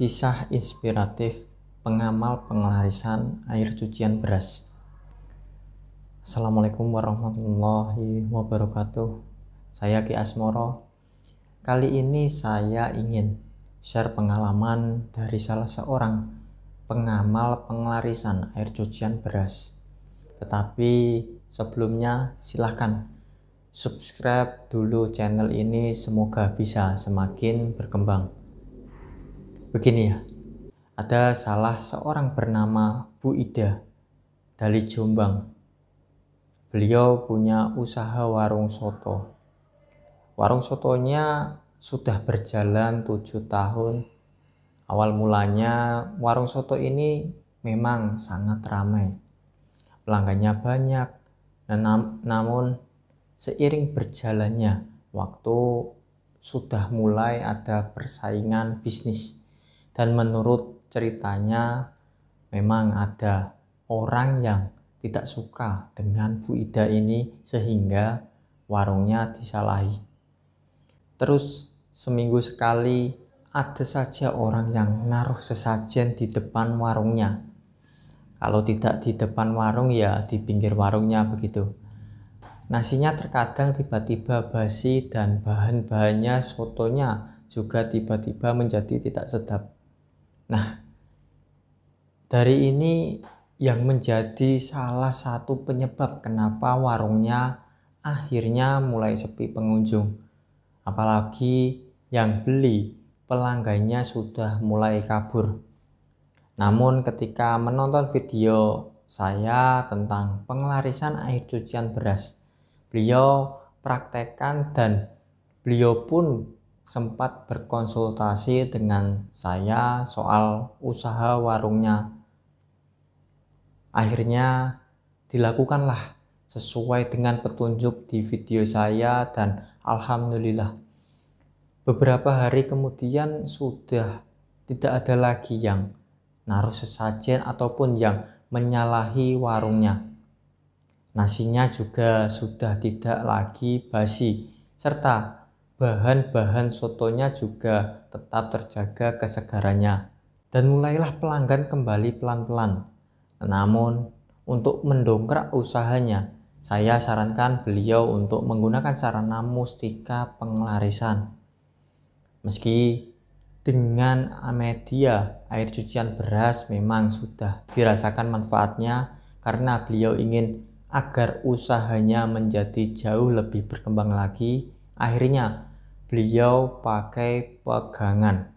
kisah inspiratif pengamal penglarisan air cucian beras. Assalamualaikum warahmatullahi wabarakatuh. Saya Ki Asmoro. Kali ini saya ingin share pengalaman dari salah seorang pengamal penglarisan air cucian beras. Tetapi sebelumnya silahkan subscribe dulu channel ini semoga bisa semakin berkembang. Begini ya, ada salah seorang bernama Bu Ida dari Jombang. Beliau punya usaha warung soto. Warung sotonya sudah berjalan tujuh tahun. Awal mulanya warung soto ini memang sangat ramai. Pelanggannya banyak, nam namun seiring berjalannya waktu sudah mulai ada persaingan bisnis dan menurut ceritanya memang ada orang yang tidak suka dengan Bu Ida ini sehingga warungnya disalahi. Terus seminggu sekali ada saja orang yang naruh sesajen di depan warungnya. Kalau tidak di depan warung ya di pinggir warungnya begitu. Nasinya terkadang tiba-tiba basi dan bahan-bahannya sotonya juga tiba-tiba menjadi tidak sedap. Nah, dari ini yang menjadi salah satu penyebab kenapa warungnya akhirnya mulai sepi pengunjung. Apalagi yang beli pelanggannya sudah mulai kabur. Namun ketika menonton video saya tentang penglarisan air cucian beras, beliau praktekkan dan beliau pun sempat berkonsultasi dengan saya soal usaha warungnya. Akhirnya dilakukanlah sesuai dengan petunjuk di video saya dan alhamdulillah beberapa hari kemudian sudah tidak ada lagi yang naruh sesajen ataupun yang menyalahi warungnya. Nasinya juga sudah tidak lagi basi serta bahan-bahan sotonya juga tetap terjaga kesegarannya. Dan mulailah pelanggan kembali pelan-pelan. Namun, untuk mendongkrak usahanya, saya sarankan beliau untuk menggunakan sarana mustika penglarisan. Meski dengan media air cucian beras memang sudah dirasakan manfaatnya karena beliau ingin agar usahanya menjadi jauh lebih berkembang lagi. Akhirnya beliau pakai pegangan.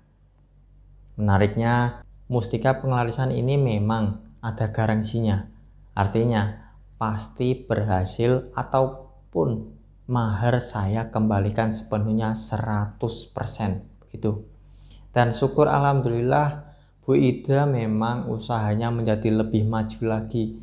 Menariknya, mustika pengelarisan ini memang ada garansinya. Artinya, pasti berhasil ataupun mahar saya kembalikan sepenuhnya 100% begitu. Dan syukur alhamdulillah Bu Ida memang usahanya menjadi lebih maju lagi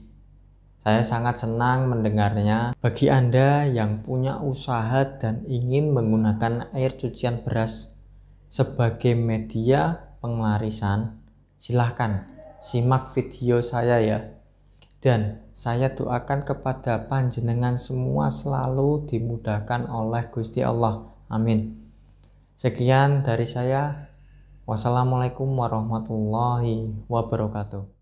saya sangat senang mendengarnya. Bagi Anda yang punya usaha dan ingin menggunakan air cucian beras sebagai media penglarisan, silahkan simak video saya ya. Dan saya doakan kepada panjenengan semua selalu dimudahkan oleh Gusti Allah. Amin. Sekian dari saya. Wassalamualaikum warahmatullahi wabarakatuh.